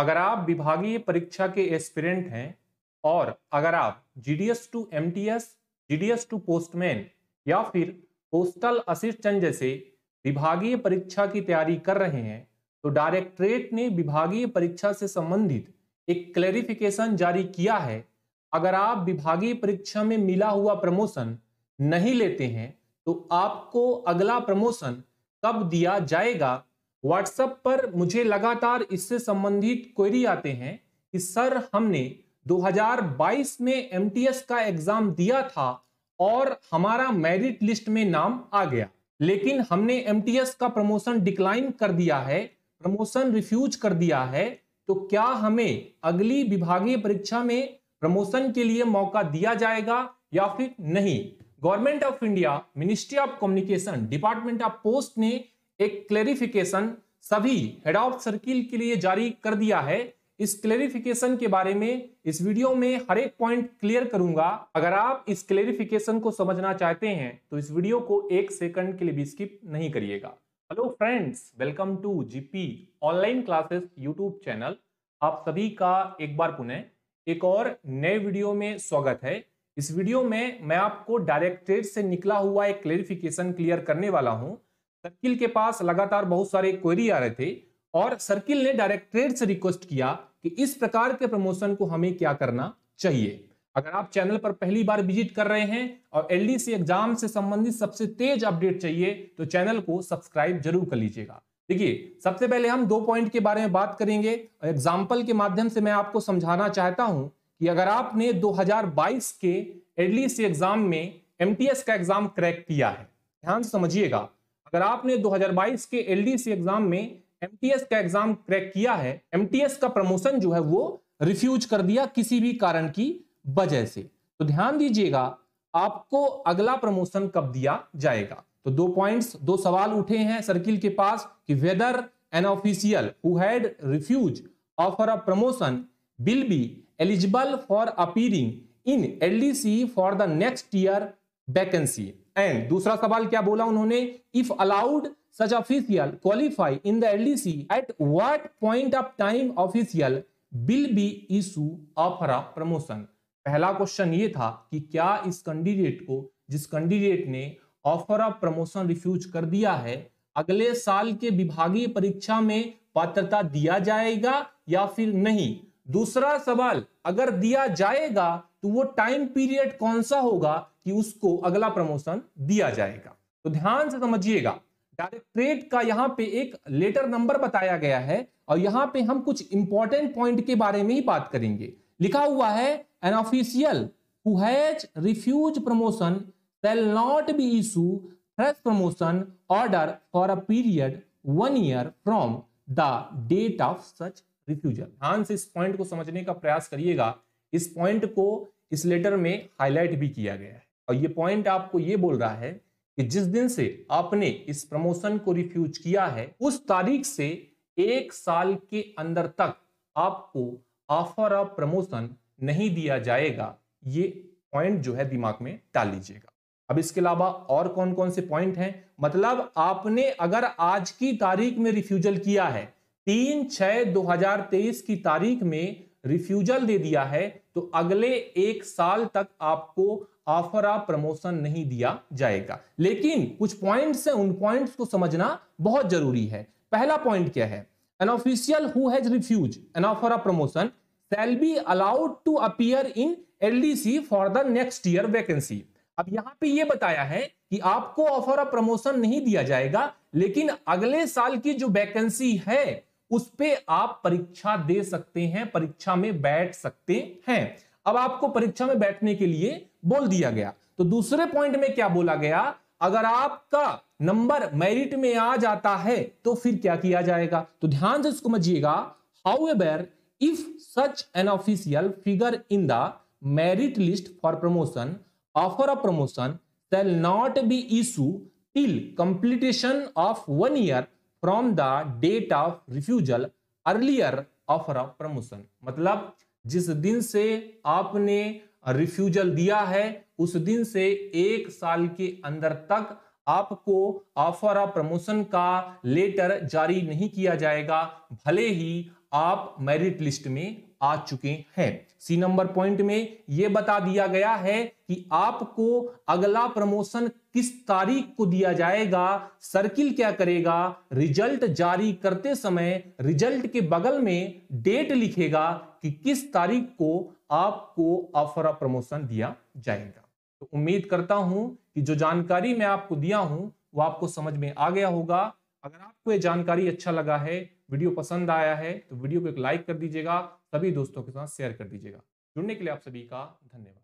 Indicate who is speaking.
Speaker 1: अगर आप विभागीय परीक्षा के एस्पिरेंट हैं और अगर आप G D S to M T S G D S to postman या फिर पोस्टल असिस्टेंट जैसे विभागीय परीक्षा की तैयारी कर रहे हैं तो डायरेक्टरेट ने विभागीय परीक्षा से संबंधित एक क्लेरिफिकेशन जारी किया है अगर आप विभागीय परीक्षा में मिला हुआ प्रमोशन नहीं लेते हैं तो आपको अगला प्रमोशन कब दिया जाएगा व्हाट्सएप पर मुझे लगातार इससे संबंधित क्वेरी आते हैं कि सर हमने 2022 में एम का एग्जाम दिया था और हमारा मेरिट लिस्ट में नाम आ गया लेकिन हमने एम का प्रमोशन डिक्लाइन कर दिया है प्रमोशन रिफ्यूज कर दिया है तो क्या हमें अगली विभागीय परीक्षा में प्रमोशन के लिए मौका दिया जाएगा या फिर नहीं government of India ministry of communication department of post ने एक क्लेरिफिकेशन सभी हेड ऑफ सर्किल के लिए जारी कर दिया है इस क्लेरिफिकेशन के बारे में इस वीडियो में हर एक पॉइंट क्लियर करूंगा अगर आप इस क्लेरिफिकेशन को समझना चाहते हैं तो इस वीडियो को एक सेकंड के लिए भी स्किप नहीं करिएगा hello friends welcome to GP online classes YouTube channel आप सभी का एक बार पुनः एक और नए वीडियो में स्वागत है इस वीडियो में मैं आपको डायरेक्टेड से निकला हुआ एक क्लेरिफिकेशन क्लियर करने वाला हूँ सर्किल के पास लगातार बहुत सारे क्वेरी आ रहे थे और सर्किल ने डायरेक्टरेट से रिक्वेस्ट किया कि इस प्रकार के प्रमोशन को हमें क्या करना चाहिए अगर आप चैनल पर पहली बार विजिट कर रहे हैं और एलडीसी एग्जाम से संबंधित सबसे तेज अपडेट चाहिए तो चैनल को सब्सक्राइब जरूर कर लीजिएगा देखिए सबसे पहले हम दो पॉइंट के बारे में बात करेंगे एग्जाम्पल के माध्यम से मैं आपको समझाना चाहता हूं कि अगर आपने 2022 के एडलीसी एग्जाम में एमटीएस का एग्जाम क्रैक किया है ध्यान समझिएगा अगर आपने 2022 के एलडीसी एग्जाम में एमटीएस का एग्जाम क्रैक किया है एमटीएस का प्रमोशन जो है वो रिफ्यूज कर दिया किसी भी कारण की वजह से तो ध्यान दीजिएगा आपको अगला प्रमोशन कब दिया जाएगा तो दो पॉइंट्स दो सवाल उठे हैं सर्किल के पास कि whether an official who had refuse offer a promotion will be eligible for appearing in LDC for the next year vacancy and दूसरा सवाल क्या बोला उन्होंने if allowed such official qualify in the LDC at what point of time official will be issue offer of promotion पहला question ये था कि क्या इस कैंडिडेट को जिस कैंडिडेट ने ऑफर ऑफ प्रमोशन रिफ्यूज कर दिया है अगले साल के विभागीय परीक्षा में पात्रता दिया जाएगा या फिर नहीं दूसरा सवाल अगर दिया जाएगा तो वो टाइम पीरियड कौन सा होगा कि उसको अगला प्रमोशन दिया जाएगा तो ध्यान से समझिएगा डायरेक्टरेट का यहाँ पे एक लेटर नंबर बताया गया है और यहाँ पे हम कुछ इंपॉर्टेंट पॉइंट के बारे में ही बात करेंगे लिखा हुआ है an official who has promotion promotion shall not be issued fresh promotion order for a period one year from the date refusal ध्यान से इस पॉइंट को समझने का प्रयास करिएगा इस पॉइंट को इस लेटर में हाईलाइट भी किया गया है और ये पॉइंट आपको ये बोल रहा है कि जिस दिन से आपने इस प्रमोशन को रिफ्यूज किया है उस तारीख से एक साल के अंदर तक आपको ऑफर ऑफ प्रमोशन नहीं दिया जाएगा ये पॉइंट जो है दिमाग में डाल लीजिएगा अब इसके अलावा और कौन कौन से पॉइंट हैं मतलब आपने अगर आज की तारीख में रिफ्यूजल किया है तीन छह 2023 की तारीख में रिफ्यूजल दे दिया है तो अगले एक साल तक आपको ऑफर ऑफ प्रमोशन नहीं दिया जाएगा लेकिन कुछ पॉइंट्स हैं उन पॉइंट्स को समझना बहुत जरूरी है पहला पॉइंट क्या है an official who has refuse an offer of promotion allowed to allowed in L D C for the next year vacancy अब यहां पे ये बताया है कि आपको ऑफर ऑफ प्रमोशन नहीं दिया जाएगा लेकिन अगले साल की जो वैकेंसी है उस पर आप परीक्षा दे सकते हैं परीक्षा में बैठ सकते हैं अब आपको परीक्षा में बैठने के लिए बोल दिया गया तो दूसरे पॉइंट में क्या बोला गया अगर आपका नंबर मेरिट में आ जाता है तो फिर क्या किया जाएगा तो ध्यान से इसको मजिएगा however if such an official figure in the merit list for promotion offer a promotion shall not be issue till completion of one year from the date of refusal earlier offer of promotion मतलब जिस दिन से आपने refusal दिया है उस दिन से एक साल के अंदर तक आपको ऑफर ऑफ प्रमोशन का लेटर जारी नहीं किया जाएगा भले ही आप मेरिट लिस्ट में आ चुके हैं सी नंबर पॉइंट में यह बता दिया गया है कि आपको अगला प्रमोशन किस तारीख को दिया जाएगा सर्किल क्या करेगा रिजल्ट जारी करते समय रिजल्ट के बगल में डेट लिखेगा कि किस तारीख को आपको ऑफर ऑफ प्रमोशन दिया जाएगा तो उम्मीद करता हूं कि जो जानकारी मैं आपको दिया हूं वो आपको समझ में आ गया होगा अगर आपको ये जानकारी अच्छा लगा है वीडियो पसंद आया है तो वीडियो को एक लाइक कर दीजिएगा सभी दोस्तों के साथ शेयर कर दीजिएगा जुड़ने के लिए आप सभी का धन्यवाद